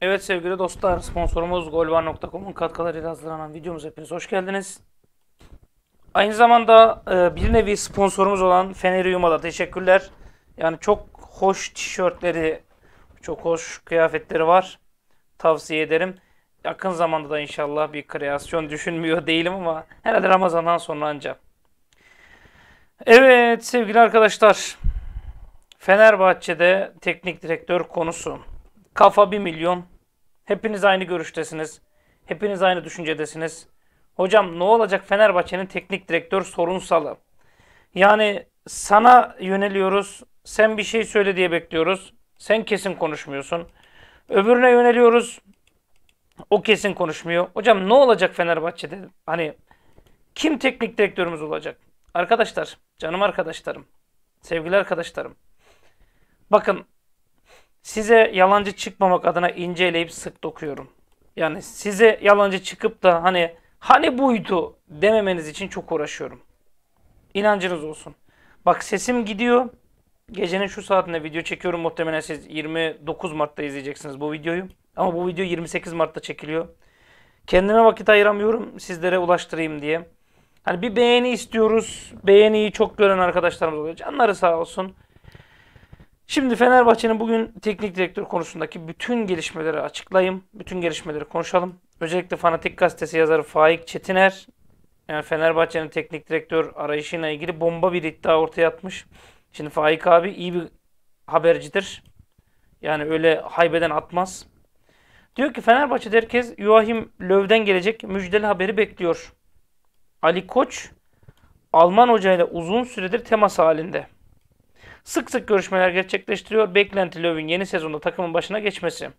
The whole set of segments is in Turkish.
Evet sevgili dostlar, sponsorumuz golvar.com'un katkılarıyla hazırlanan videomuz hepiniz hoş geldiniz. Aynı zamanda e, bir nevi sponsorumuz olan Fenerium'a da teşekkürler. Yani çok hoş tişörtleri, çok hoş kıyafetleri var. Tavsiye ederim. Yakın zamanda da inşallah bir kreasyon düşünmüyor değilim ama herhalde Ramazan'dan sonra ancak. Evet sevgili arkadaşlar. Fenerbahçe'de teknik direktör konusu. Kafa bir milyon. Hepiniz aynı görüştesiniz. Hepiniz aynı düşüncedesiniz. Hocam ne olacak Fenerbahçe'nin teknik direktör sorunsalı? Yani sana yöneliyoruz. Sen bir şey söyle diye bekliyoruz. Sen kesin konuşmuyorsun. Öbürüne yöneliyoruz. O kesin konuşmuyor. Hocam ne olacak Fenerbahçe'de? Hani kim teknik direktörümüz olacak? Arkadaşlar, canım arkadaşlarım, sevgili arkadaşlarım. Bakın size yalancı çıkmamak adına inceleyip sık dokuyorum. Yani size yalancı çıkıp da hani hani buydu dememeniz için çok uğraşıyorum. İnancınız olsun. Bak sesim gidiyor. Gecenin şu saatinde video çekiyorum. Muhtemelen siz 29 Mart'ta izleyeceksiniz bu videoyu. Ama bu video 28 Mart'ta çekiliyor. Kendime vakit ayıramıyorum sizlere ulaştırayım diye. Hani bir beğeni istiyoruz. Beğeniyi çok gören arkadaşlarımız oluyor. Canları sağ olsun. Şimdi Fenerbahçe'nin bugün teknik direktör konusundaki bütün gelişmeleri açıklayayım. Bütün gelişmeleri konuşalım. Özellikle Fanatik Gazetesi yazarı Faik Çetiner yani Fenerbahçe'nin teknik direktör arayışıyla ilgili bomba bir iddia ortaya atmış. Şimdi Faik abi iyi bir habercidir. Yani öyle haybeden atmaz. Diyor ki Fenerbahçe'de herkes Joachim Löw'den gelecek müjdeli haberi bekliyor. Ali Koç Alman hocayla uzun süredir temas halinde. Sık sık görüşmeler gerçekleştiriyor. Beklenti Löw'ün yeni sezonda takımın başına geçmesi.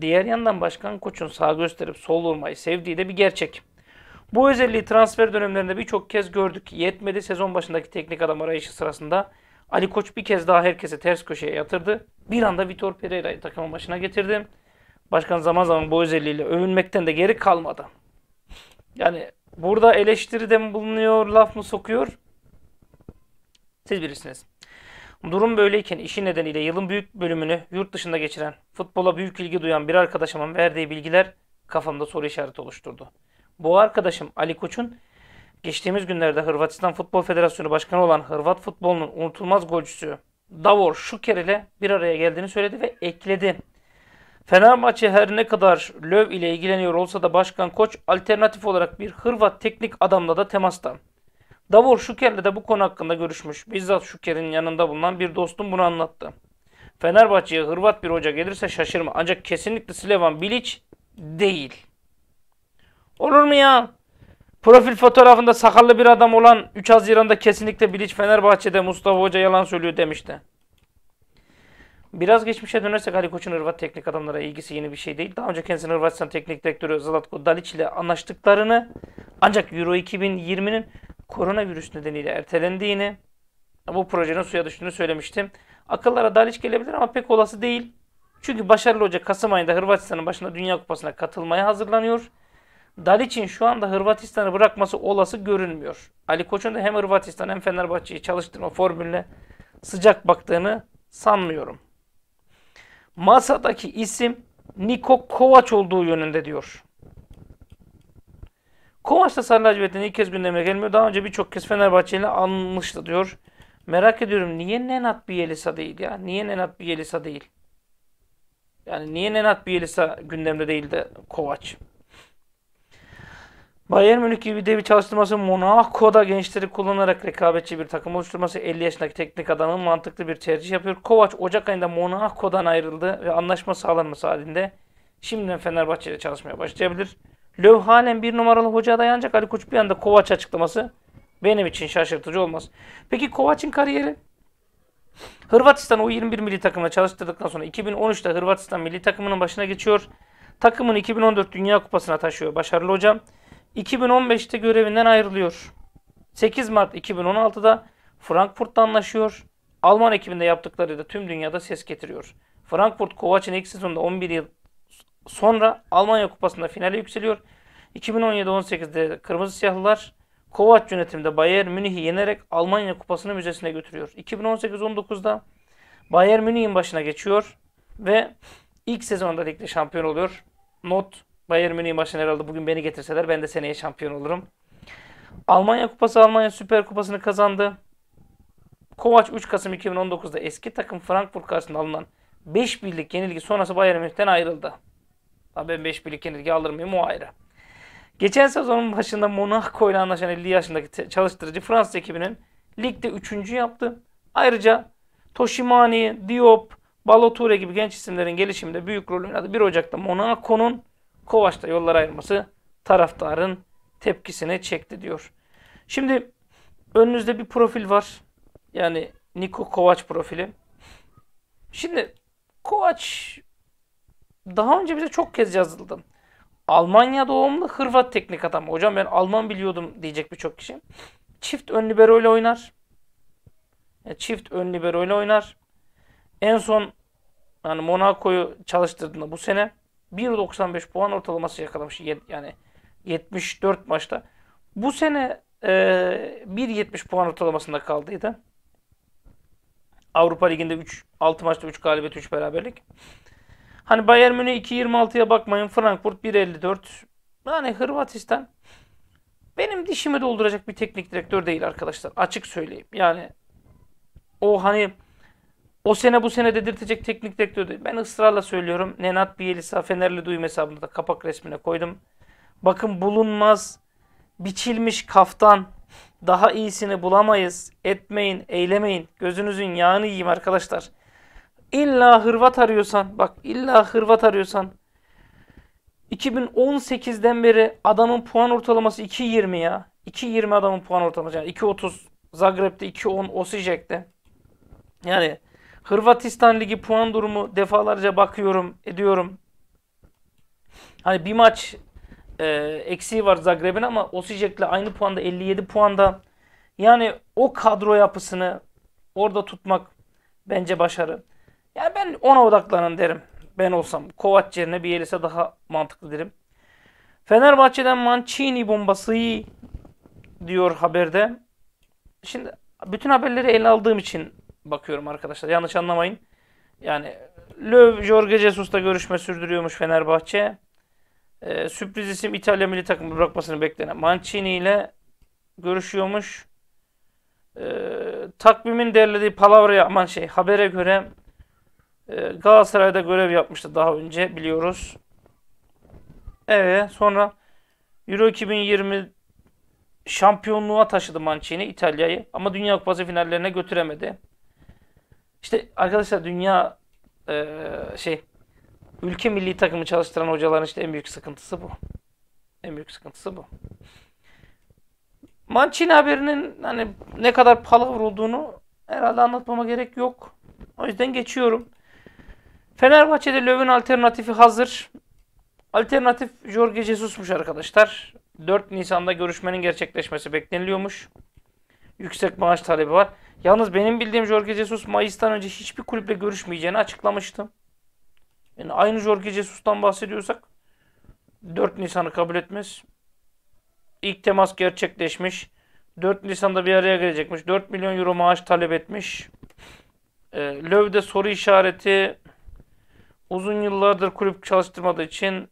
Diğer yandan başkan koçun sağ gösterip sol vurmayı sevdiği de bir gerçek. Bu özelliği transfer dönemlerinde birçok kez gördük. Yetmedi sezon başındaki teknik adam arayışı sırasında Ali Koç bir kez daha herkese ters köşeye yatırdı. Bir anda Vitor Pereira'yı takımın başına getirdi. Başkan zaman zaman bu özelliğiyle övünmekten de geri kalmadı. Yani burada eleştiride mi bulunuyor, laf mı sokuyor? Siz bilirsiniz. Durum böyleyken işi nedeniyle yılın büyük bölümünü yurt dışında geçiren, futbola büyük ilgi duyan bir arkadaşımın verdiği bilgiler kafamda soru işareti oluşturdu. Bu arkadaşım Ali Koç'un geçtiğimiz günlerde Hırvatistan Futbol Federasyonu Başkanı olan Hırvat futbolunun unutulmaz golcüsü Davor Şuker ile bir araya geldiğini söyledi ve ekledi. Fenerbahçe her ne kadar Löw ile ilgileniyor olsa da Başkan Koç alternatif olarak bir Hırvat teknik adamla da temasta. Davor Şüker'le de bu konu hakkında görüşmüş. Bizzat Şüker'in yanında bulunan bir dostum bunu anlattı. Fenerbahçe'ye Hırvat bir hoca gelirse şaşırma. Ancak kesinlikle Slevan Bilic değil. Olur mu ya? Profil fotoğrafında sakallı bir adam olan 3 Haziran'da kesinlikle Bilic Fenerbahçe'de Mustafa Hoca yalan söylüyor demişti. Biraz geçmişe dönersek Ali Koç'un Hırvat teknik adamlara ilgisi yeni bir şey değil. Daha önce kendisini Hırvatistan teknik direktörü Zlatko Dalic ile anlaştıklarını ancak Euro 2020'nin koronavirüs nedeniyle ertelendiğini, bu projenin suya düştüğünü söylemiştim. Akıllara Dalic gelebilir ama pek olası değil. Çünkü başarılı hoca Kasım ayında Hırvatistan'ın başında Dünya Kupası'na katılmaya hazırlanıyor. Dalic'in şu anda Hırvatistan'ı bırakması olası görünmüyor. Ali Koç'un da hem Hırvatistan hem Fenerbahçe'yi çalıştırma formülüne sıcak baktığını sanmıyorum. Masadaki isim Niko Kovac olduğu yönünde diyor. Kovaç'ta Sarı Lacivert'in ilk kez gündeme gelmiyor. Daha önce birçok kez Fenerbahçe'yle alınmıştı diyor. Merak ediyorum niye Nenat Bielisa değil ya? Niye Nenat Bielisa değil? Yani niye Nenat Bielisa gündemde değil de Kovaç? Bayern Münih gibi devi çalıştırması Monaco'da gençleri kullanarak rekabetçi bir takım oluşturması 50 yaşındaki teknik adamın mantıklı bir tercih yapıyor. Kovaç Ocak ayında Monaco'dan ayrıldı ve anlaşma sağlanması halinde şimdiden Fenerbahçe ile çalışmaya başlayabilir. Lövhalen bir numaralı hoca adayı ancak Ali Koç bir anda Kovaç açıklaması benim için şaşırtıcı olmaz. Peki Kovaç'ın kariyeri? Hırvatistan U21 milli takımına çalıştırdıktan sonra 2013'te Hırvatistan milli takımının başına geçiyor. Takımın 2014 Dünya Kupası'na taşıyor başarılı hocam. 2015'te görevinden ayrılıyor. 8 Mart 2016'da Frankfurt'ta anlaşıyor. Alman ekibinde yaptıkları da tüm dünyada ses getiriyor. Frankfurt Kovac'ın ilk sezonunda 11 yıl sonra Almanya Kupası'nda finale yükseliyor. 2017-18'de Kırmızı Siyahlılar Kovac yönetimde Bayern Münih'i yenerek Almanya Kupası'nı müzesine götürüyor. 2018-19'da Bayern Münih'in başına geçiyor ve ilk sezonda ligde şampiyon oluyor. Not Bayern Münih'in başına herhalde bugün beni getirseler ben de seneye şampiyon olurum. Almanya Kupası Almanya Süper Kupası'nı kazandı. Kovac 3 Kasım 2019'da eski takım Frankfurt karşısında alınan 5 birlik yenilgi sonrası Bayern Münih'ten ayrıldı. Ben 5 birlik yenilgi alır mıyım o ayrı. Geçen sezonun başında Monaco ile anlaşan 50 yaşındaki çalıştırıcı Fransız ekibinin ligde 3. yaptı. Ayrıca Toshimani, Diop, Baloture gibi genç isimlerin gelişiminde büyük rol oynadı. 1 Ocak'ta Monaco'nun Kovaç'ta yollar ayırması taraftarın tepkisini çekti diyor. Şimdi önünüzde bir profil var. Yani Niko Kovaç profili. Şimdi Kovaç daha önce bize çok kez yazıldım. Almanya doğumlu Hırvat teknik adam. Hocam ben Alman biliyordum diyecek birçok kişi. Çift ön libero ile oynar. E, çift ön libero ile oynar. En son yani Monaco'yu çalıştırdığında bu sene 1.95 puan ortalaması yakalamış. Yani 74 maçta. Bu sene e, 1.70 puan ortalamasında kaldıydı. Avrupa Ligi'nde 3 6 maçta 3 galibiyet 3 beraberlik. Hani Bayern Münih 2.26'ya bakmayın. Frankfurt 1.54. Yani Hırvatistan benim dişimi dolduracak bir teknik direktör değil arkadaşlar. Açık söyleyeyim. Yani o hani o sene bu sene dedirtecek teknik direktör değil. Ben ısrarla söylüyorum. Nenat Bielisa Fenerli Duyum hesabımda da kapak resmine koydum. Bakın bulunmaz biçilmiş kaftan daha iyisini bulamayız. Etmeyin, eylemeyin. Gözünüzün yağını yiyeyim arkadaşlar. İlla hırvat arıyorsan bak illa hırvat arıyorsan 2018'den beri adamın puan ortalaması 2.20 ya. 2.20 adamın puan ortalaması. Yani 2.30 Zagreb'de 2.10 Osijek'te. Yani Hırvatistan Ligi puan durumu defalarca bakıyorum ediyorum. Hani bir maç e, eksiği var Zagreb'in ama Osijek'le aynı puanda 57 puanda. Yani o kadro yapısını orada tutmak bence başarı. Ya ben ona odaklanın derim. Ben olsam. Kovac yerine bir Bielisa daha mantıklı derim. Fenerbahçe'den Mancini bombası diyor haberde. Şimdi bütün haberleri ele aldığım için bakıyorum arkadaşlar. Yanlış anlamayın. Yani Löw Jorge Jesus'la görüşme sürdürüyormuş Fenerbahçe. Ee, sürpriz isim İtalya milli takımı bırakmasını beklenen Mancini ile görüşüyormuş. Ee, takvimin derlediği palavraya aman şey habere göre ee, Galatasaray'da görev yapmıştı daha önce biliyoruz. Evet sonra Euro 2020 şampiyonluğa taşıdı Mancini İtalya'yı ama Dünya Kupası finallerine götüremedi. İşte arkadaşlar dünya e, şey ülke milli takımı çalıştıran hocaların işte en büyük sıkıntısı bu. En büyük sıkıntısı bu. Mancini haberinin hani ne kadar palavra olduğunu herhalde anlatmama gerek yok. O yüzden geçiyorum. Fenerbahçe'de Löw'ün alternatifi hazır. Alternatif Jorge Jesus'muş arkadaşlar. 4 Nisan'da görüşmenin gerçekleşmesi bekleniliyormuş. Yüksek maaş talebi var. Yalnız benim bildiğim Jorge Jesus Mayıs'tan önce hiçbir kulüple görüşmeyeceğini açıklamıştım. Yani aynı Jorge Jesus'tan bahsediyorsak 4 Nisan'ı kabul etmez. İlk temas gerçekleşmiş. 4 Nisan'da bir araya gelecekmiş. 4 milyon euro maaş talep etmiş. E, ee, Löv'de soru işareti Uzun yıllardır kulüp çalıştırmadığı için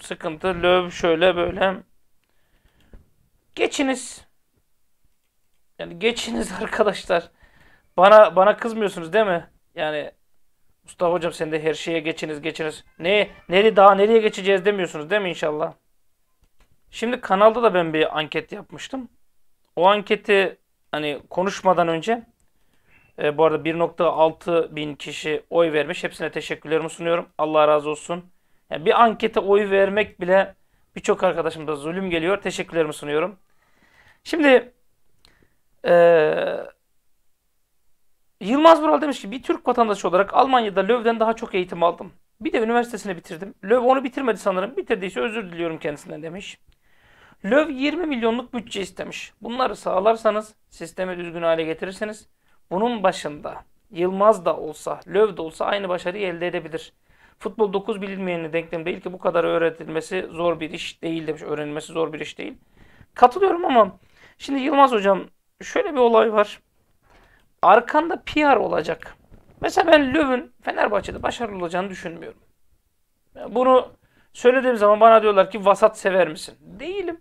sıkıntı. Löv şöyle böyle. Geçiniz. Yani geçiniz arkadaşlar. Bana bana kızmıyorsunuz değil mi? Yani Mustafa hocam sen de her şeye geçiniz geçiniz. Ne nereye daha nereye geçeceğiz demiyorsunuz değil mi inşallah? Şimdi kanalda da ben bir anket yapmıştım. O anketi hani konuşmadan önce e, bu arada 1.6 bin kişi oy vermiş. Hepsine teşekkürlerimi sunuyorum. Allah razı olsun. Yani bir ankete oy vermek bile birçok arkadaşımda zulüm geliyor. Teşekkürlerimi sunuyorum. Şimdi e, Yılmaz Bural demiş ki bir Türk vatandaşı olarak Almanya'da Löw'den daha çok eğitim aldım. Bir de üniversitesini bitirdim. Löw onu bitirmedi sanırım. Bitirdiyse özür diliyorum kendisinden demiş. Löw 20 milyonluk bütçe istemiş. Bunları sağlarsanız, sistemi düzgün hale getirirseniz bunun başında Yılmaz da olsa, Löv de olsa aynı başarıyı elde edebilir. Futbol 9 bilinmeyeni denklem değil ki bu kadar öğretilmesi zor bir iş değil demiş. Öğrenilmesi zor bir iş değil. Katılıyorum ama şimdi Yılmaz hocam şöyle bir olay var. Arkanda PR olacak. Mesela ben Löv'ün Fenerbahçe'de başarılı olacağını düşünmüyorum. Bunu söylediğim zaman bana diyorlar ki vasat sever misin? Değilim.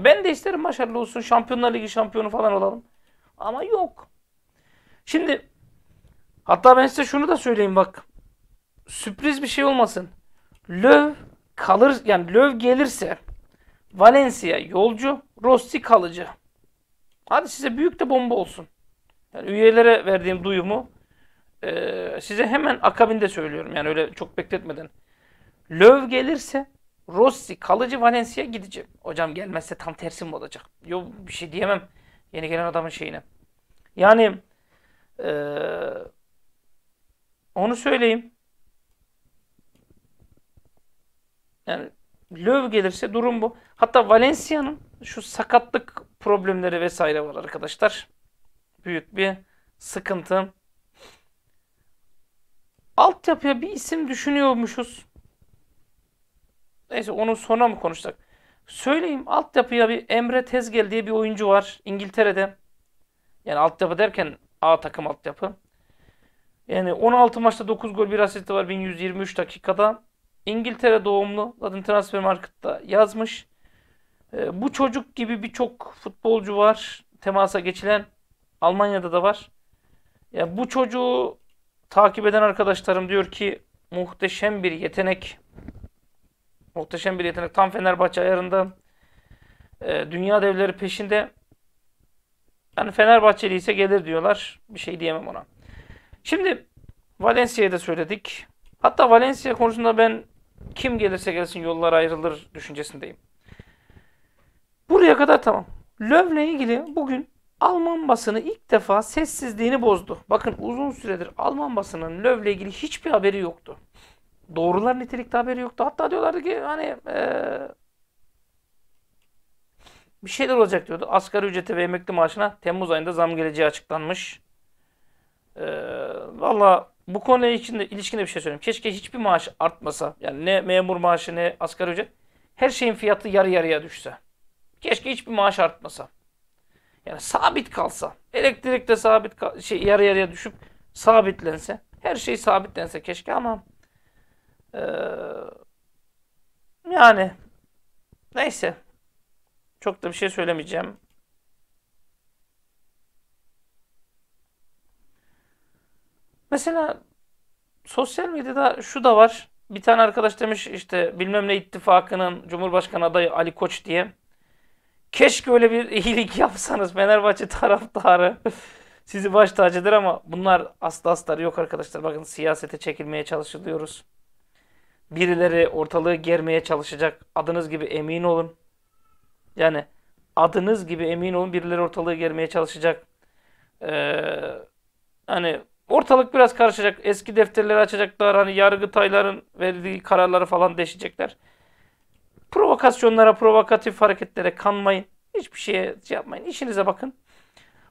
Ben de isterim başarılı olsun. Şampiyonlar Ligi şampiyonu falan olalım. Ama yok. Şimdi hatta ben size şunu da söyleyeyim bak. Sürpriz bir şey olmasın. Löv kalır yani Löv gelirse Valencia yolcu, Rossi kalıcı. Hadi size büyük de bomba olsun. Yani üyelere verdiğim duyumu e, size hemen akabinde söylüyorum. Yani öyle çok bekletmeden. Löv gelirse Rossi kalıcı Valencia gidecek. Hocam gelmezse tam tersi mi olacak? Yok bir şey diyemem yeni gelen adamın şeyine. Yani ee, onu söyleyeyim. Yani Löw gelirse durum bu. Hatta Valencia'nın şu sakatlık problemleri vesaire var arkadaşlar. Büyük bir sıkıntı. Altyapıya bir isim düşünüyormuşuz. Neyse onu sonra mı konuşsak? Söyleyeyim altyapıya bir Emre Tezgel diye bir oyuncu var İngiltere'de. Yani altyapı derken A takım altyapı. Yani 16 maçta 9 gol bir asisti var 1123 dakikada. İngiltere doğumlu. Zaten transfer markette yazmış. E, bu çocuk gibi birçok futbolcu var. Temasa geçilen Almanya'da da var. Yani bu çocuğu takip eden arkadaşlarım diyor ki muhteşem bir yetenek. Muhteşem bir yetenek. Tam Fenerbahçe ayarında. E, dünya devleri peşinde. Yani Fenerbahçeli ise gelir diyorlar. Bir şey diyemem ona. Şimdi Valencia'yı da söyledik. Hatta Valencia konusunda ben kim gelirse gelsin yollar ayrılır düşüncesindeyim. Buraya kadar tamam. Löv'le ilgili bugün Alman basını ilk defa sessizliğini bozdu. Bakın uzun süredir Alman basının Löv'le ilgili hiçbir haberi yoktu. Doğrular nitelikte haberi yoktu. Hatta diyorlardı ki hani e, bir şeyler olacak diyordu. Asgari ücrete ve emekli maaşına Temmuz ayında zam geleceği açıklanmış. Ee, Valla bu konuyla ilişkinde, ilişkinde bir şey söyleyeyim. Keşke hiçbir maaş artmasa. Yani ne memur maaşı ne asgari ücret. Her şeyin fiyatı yarı yarıya düşse. Keşke hiçbir maaş artmasa. Yani sabit kalsa. Elektrik de sabit şey yarı yarıya düşüp sabitlense. Her şey sabitlense keşke ama ee, yani neyse çok da bir şey söylemeyeceğim. Mesela sosyal medyada şu da var. Bir tane arkadaş demiş işte bilmem ne ittifakının Cumhurbaşkanı adayı Ali Koç diye. Keşke öyle bir iyilik yapsanız Fenerbahçe taraftarı. Sizi baş tacıdır ama bunlar asla astarı yok arkadaşlar. Bakın siyasete çekilmeye çalışılıyoruz. Birileri ortalığı germeye çalışacak. Adınız gibi emin olun. Yani adınız gibi emin olun birileri ortalığı germeye çalışacak. Ee, hani ortalık biraz karışacak. Eski defterleri açacaklar. Hani yargıtayların verdiği kararları falan değişecekler. Provokasyonlara, provokatif hareketlere kanmayın. Hiçbir şeye şey yapmayın. İşinize bakın.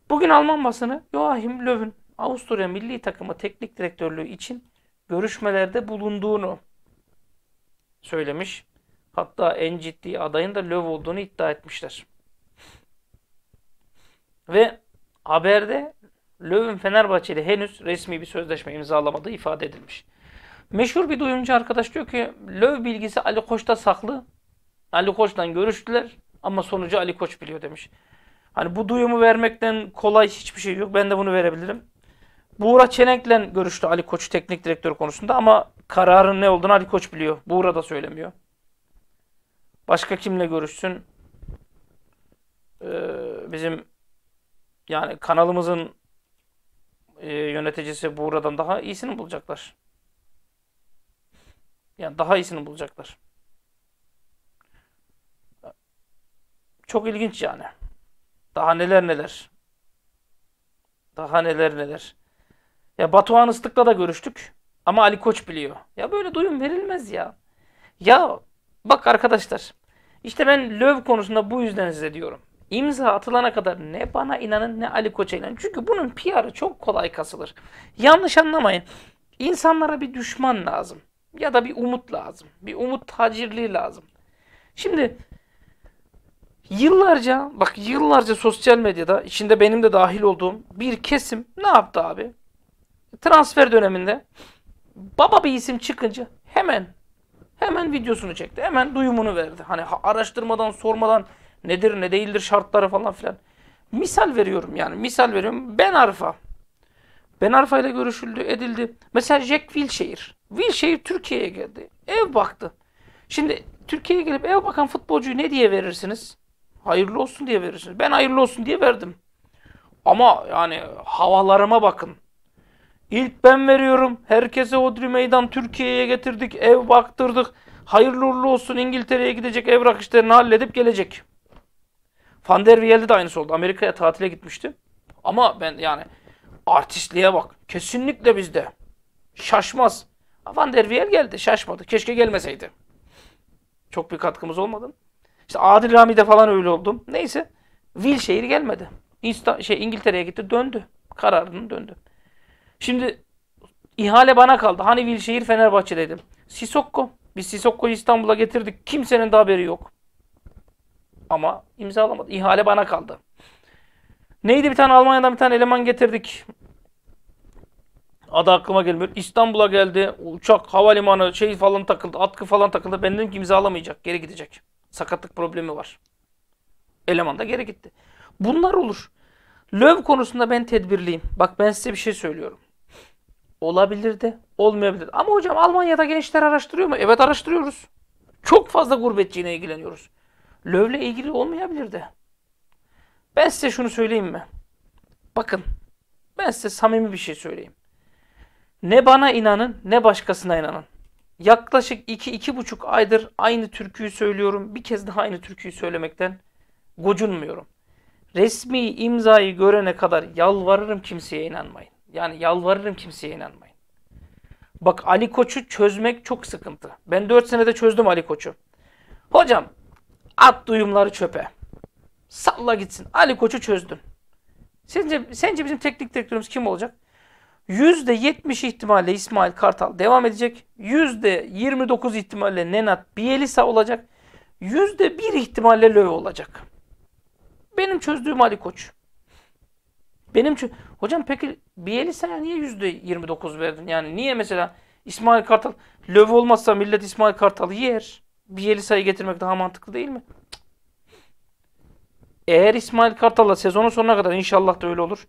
Bugün Alman basını Joachim Löw'ün Avusturya milli takımı teknik direktörlüğü için görüşmelerde bulunduğunu söylemiş. Hatta en ciddi adayın da Löw olduğunu iddia etmişler. Ve haberde Löw'ün Fenerbahçe'li henüz resmi bir sözleşme imzalamadığı ifade edilmiş. Meşhur bir duyumcu arkadaş diyor ki Löw bilgisi Ali Koç'ta saklı. Ali Koç'tan görüştüler ama sonucu Ali Koç biliyor demiş. Hani bu duyumu vermekten kolay hiçbir şey yok. Ben de bunu verebilirim. Buğra Çenek'le görüştü Ali Koç teknik direktör konusunda ama kararın ne olduğunu Ali Koç biliyor. Buğra da söylemiyor. Başka kimle görüşsün? Ee, bizim yani kanalımızın e, yöneticisi buradan daha iyisini bulacaklar. Yani daha iyisini bulacaklar. Çok ilginç yani. Daha neler neler. Daha neler neler. Ya Batuhan Islık'la da görüştük. Ama Ali Koç biliyor. Ya böyle duyum verilmez ya. Ya Bak arkadaşlar, işte ben löv konusunda bu yüzden size diyorum. İmza atılana kadar ne bana inanın ne Ali Koç'a inanın. Çünkü bunun PR'ı çok kolay kasılır. Yanlış anlamayın. İnsanlara bir düşman lazım. Ya da bir umut lazım. Bir umut tacirliği lazım. Şimdi yıllarca bak yıllarca sosyal medyada içinde benim de dahil olduğum bir kesim ne yaptı abi? Transfer döneminde baba bir isim çıkınca hemen Hemen videosunu çekti. Hemen duyumunu verdi. Hani araştırmadan, sormadan nedir ne değildir şartları falan filan. Misal veriyorum yani. Misal veriyorum. Ben Arfa. Ben Arfa ile görüşüldü, edildi. Mesela Jack Wilshere. Wilshere Türkiye'ye geldi. Ev baktı. Şimdi Türkiye'ye gelip ev bakan futbolcuyu ne diye verirsiniz? Hayırlı olsun diye verirsiniz. Ben hayırlı olsun diye verdim. Ama yani havalarıma bakın. İlk ben veriyorum. Herkese Odri Meydan Türkiye'ye getirdik. Ev baktırdık. Hayırlı uğurlu olsun İngiltere'ye gidecek. Evrak işlerini halledip gelecek. Van der Wiel'de de aynısı oldu. Amerika'ya tatile gitmişti. Ama ben yani artistliğe bak. Kesinlikle bizde. Şaşmaz. Van der Wiel geldi. Şaşmadı. Keşke gelmeseydi. Çok bir katkımız olmadı. İşte Adil Rami'de falan öyle oldum. Neyse. Will Wilshire gelmedi. İnsta şey İngiltere'ye gitti döndü. Kararını döndü. Şimdi ihale bana kaldı. Hani Vilşehir dedim. Sisokko. Biz Sisokko'yu İstanbul'a getirdik. Kimsenin de haberi yok. Ama imzalamadı. İhale bana kaldı. Neydi bir tane Almanya'dan bir tane eleman getirdik. Adı aklıma gelmiyor. İstanbul'a geldi. Uçak, havalimanı şey falan takıldı. Atkı falan takıldı. Ben dedim ki imzalamayacak. Geri gidecek. Sakatlık problemi var. Eleman da geri gitti. Bunlar olur. Löv konusunda ben tedbirliyim. Bak ben size bir şey söylüyorum. Olabilir de olmayabilir. Ama hocam Almanya'da gençler araştırıyor mu? Evet araştırıyoruz. Çok fazla gurbetçiyle ilgileniyoruz. Lövle ilgili olmayabilir de. Ben size şunu söyleyeyim mi? Bakın ben size samimi bir şey söyleyeyim. Ne bana inanın ne başkasına inanın. Yaklaşık 2-2,5 aydır aynı türküyü söylüyorum. Bir kez daha aynı türküyü söylemekten gocunmuyorum. Resmi imzayı görene kadar yalvarırım kimseye inanmayın. Yani yalvarırım kimseye inanmayın. Bak Ali Koç'u çözmek çok sıkıntı. Ben 4 senede çözdüm Ali Koç'u. Hocam at duyumları çöpe. Salla gitsin. Ali Koç'u çözdün. Sence, sence bizim teknik direktörümüz kim olacak? %70 ihtimalle İsmail Kartal devam edecek. %29 ihtimalle Nenat Bielisa olacak. %1 ihtimalle Löw olacak. Benim çözdüğüm Ali Koç. Benim çünkü hocam peki Bielitsa'ya niye yüzde 29 verdin? Yani niye mesela İsmail Kartal löv olmazsa millet İsmail Kartal'ı yer. Bielitsa'yı getirmek daha mantıklı değil mi? Eğer İsmail Kartal'la sezonun sonuna kadar inşallah da öyle olur.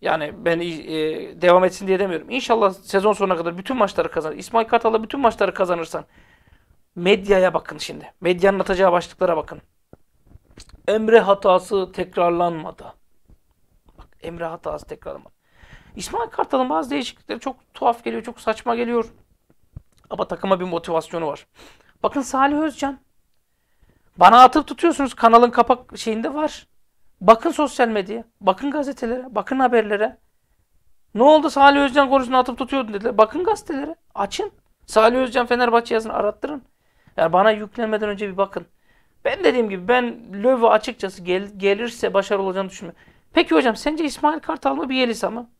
Yani ben e, devam etsin diye demiyorum. İnşallah sezon sonuna kadar bütün maçları kazanır. İsmail Kartal'la bütün maçları kazanırsan medyaya bakın şimdi. Medyanın atacağı başlıklara bakın. Emre hatası tekrarlanmadı. Emre hatası tekrarlamak. İsmail Kartal'ın bazı değişiklikleri çok tuhaf geliyor, çok saçma geliyor. Ama takıma bir motivasyonu var. Bakın Salih Özcan. Bana atıp tutuyorsunuz kanalın kapak şeyinde var. Bakın sosyal medyaya, bakın gazetelere, bakın haberlere. Ne oldu Salih Özcan konusunu atıp tutuyordun dediler. Bakın gazetelere, açın. Salih Özcan Fenerbahçe yazın, arattırın. Yani bana yüklenmeden önce bir bakın. Ben dediğim gibi ben Löw'e açıkçası gel, gelirse başarılı olacağını düşünmüyorum. Peki hocam sence İsmail Kartal mı Bielisa mı?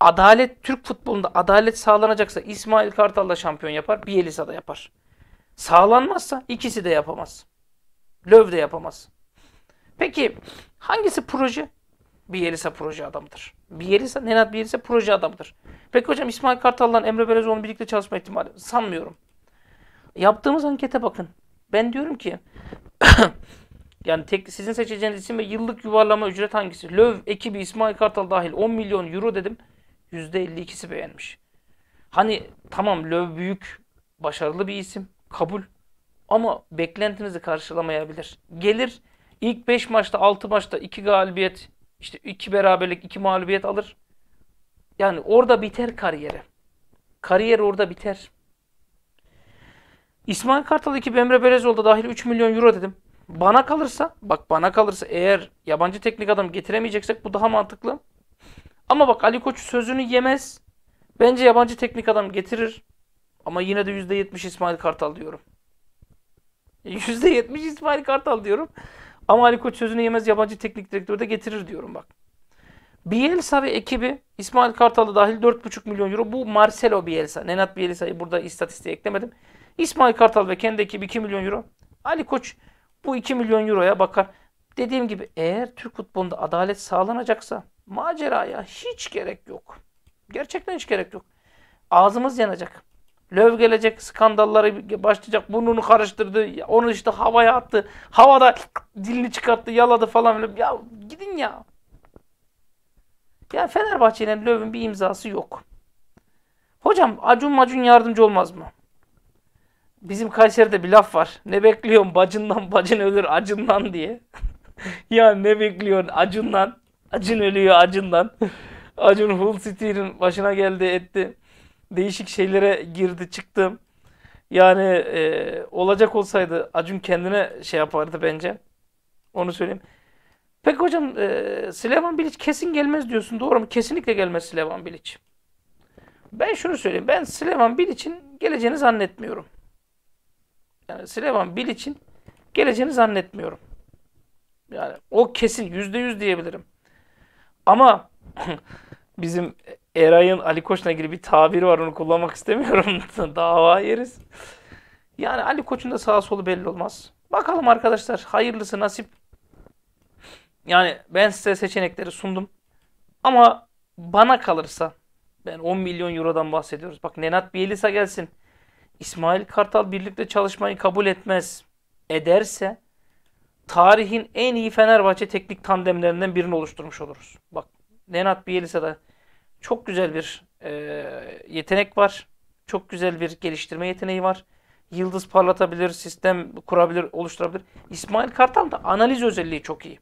Adalet Türk futbolunda adalet sağlanacaksa İsmail Kartal da şampiyon yapar, Bielisa da yapar. Sağlanmazsa ikisi de yapamaz. Löv de yapamaz. Peki hangisi proje? Bielisa proje adamıdır. Bielisa, Nenad Bielisa proje adamıdır. Peki hocam İsmail Kartal'dan Emre Belezoğlu'nun birlikte çalışma ihtimali sanmıyorum. Yaptığımız ankete bakın. Ben diyorum ki Yani tek, sizin seçeceğiniz isim ve yıllık yuvarlama ücret hangisi? Löv ekibi İsmail Kartal dahil 10 milyon euro dedim. %52'si beğenmiş. Hani tamam Löv büyük, başarılı bir isim. Kabul. Ama beklentinizi karşılamayabilir. Gelir ilk 5 maçta 6 maçta 2 galibiyet, işte 2 beraberlik 2 mağlubiyet alır. Yani orada biter kariyeri. Kariyer orada biter. İsmail Kartal ekibi Emre Belezoğlu da dahil 3 milyon euro dedim. Bana kalırsa, bak bana kalırsa eğer yabancı teknik adam getiremeyeceksek bu daha mantıklı. Ama bak Ali Koç sözünü yemez. Bence yabancı teknik adam getirir. Ama yine de %70 İsmail Kartal diyorum. %70 İsmail Kartal diyorum. Ama Ali Koç sözünü yemez yabancı teknik direktörü de getirir diyorum bak. Bielsa ve ekibi İsmail Kartal'ı dahil 4,5 milyon euro. Bu Marcelo Bielsa. Nenat Bielsa'yı burada istatistiğe eklemedim. İsmail Kartal ve kendi ekibi 2 milyon euro. Ali Koç bu 2 milyon euroya bakar. Dediğim gibi eğer Türk futbolunda adalet sağlanacaksa maceraya hiç gerek yok. Gerçekten hiç gerek yok. Ağzımız yanacak. Löv gelecek, skandalları başlayacak, burnunu karıştırdı, onu işte havaya attı, havada dilini çıkarttı, yaladı falan filan. Ya gidin ya. Ya Fenerbahçe'nin Löv'ün bir imzası yok. Hocam acun macun yardımcı olmaz mı? bizim Kayseri'de bir laf var. Ne bekliyorsun bacından bacın ölür acından diye. ya ne bekliyorsun acından? Acın ölüyor acından. Acun full City'nin başına geldi etti. Değişik şeylere girdi çıktı. Yani e, olacak olsaydı Acun kendine şey yapardı bence. Onu söyleyeyim. Peki hocam e, Slevan Bilic kesin gelmez diyorsun doğru mu? Kesinlikle gelmez Slevan Bilic. Ben şunu söyleyeyim. Ben Slevan Bilic'in geleceğini zannetmiyorum. Yani Slevan Bilic'in geleceğini zannetmiyorum. Yani o kesin yüzde yüz diyebilirim. Ama bizim Eray'ın Ali Koç'la ilgili bir tabiri var onu kullanmak istemiyorum. Dava yeriz. Yani Ali Koç'un da sağa solu belli olmaz. Bakalım arkadaşlar hayırlısı nasip. Yani ben size seçenekleri sundum. Ama bana kalırsa ben 10 milyon eurodan bahsediyoruz. Bak Nenat Bielisa gelsin. İsmail Kartal birlikte çalışmayı kabul etmez ederse tarihin en iyi Fenerbahçe teknik tandemlerinden birini oluşturmuş oluruz. Bak Nenat Bielisa'da çok güzel bir e, yetenek var. Çok güzel bir geliştirme yeteneği var. Yıldız parlatabilir, sistem kurabilir, oluşturabilir. İsmail Kartal da analiz özelliği çok iyi.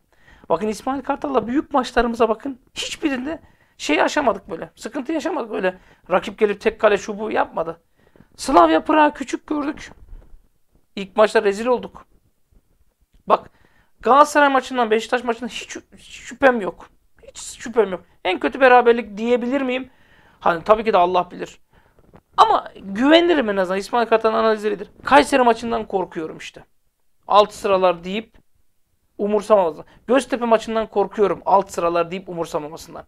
Bakın İsmail Kartal'la büyük maçlarımıza bakın. Hiçbirinde şey yaşamadık böyle. Sıkıntı yaşamadık böyle. Rakip gelip tek kale şu bu yapmadı. Slavya Prag'ı küçük gördük. İlk maçta rezil olduk. Bak Galatasaray maçından Beşiktaş maçından hiç, hiç şüphem yok. Hiç şüphem yok. En kötü beraberlik diyebilir miyim? Hani tabii ki de Allah bilir. Ama güvenirim en azından. İsmail Kartal'ın analizleridir. Kayseri maçından korkuyorum işte. Alt sıralar deyip umursamamasından. Göztepe maçından korkuyorum. Alt sıralar deyip umursamamasından.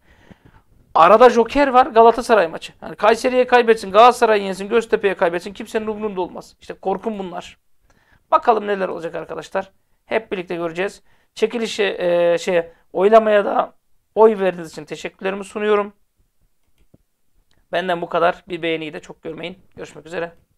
Arada joker var Galatasaray maçı. Yani Kayseri'ye kaybetsin, Galatasaray'ı yensin, Göztepe'ye kaybetsin. Kimsenin umurunda olmaz. İşte korkun bunlar. Bakalım neler olacak arkadaşlar. Hep birlikte göreceğiz. Çekilişe, e, şeye, oylamaya da oy verdiğiniz için teşekkürlerimi sunuyorum. Benden bu kadar. Bir beğeniyi de çok görmeyin. Görüşmek üzere.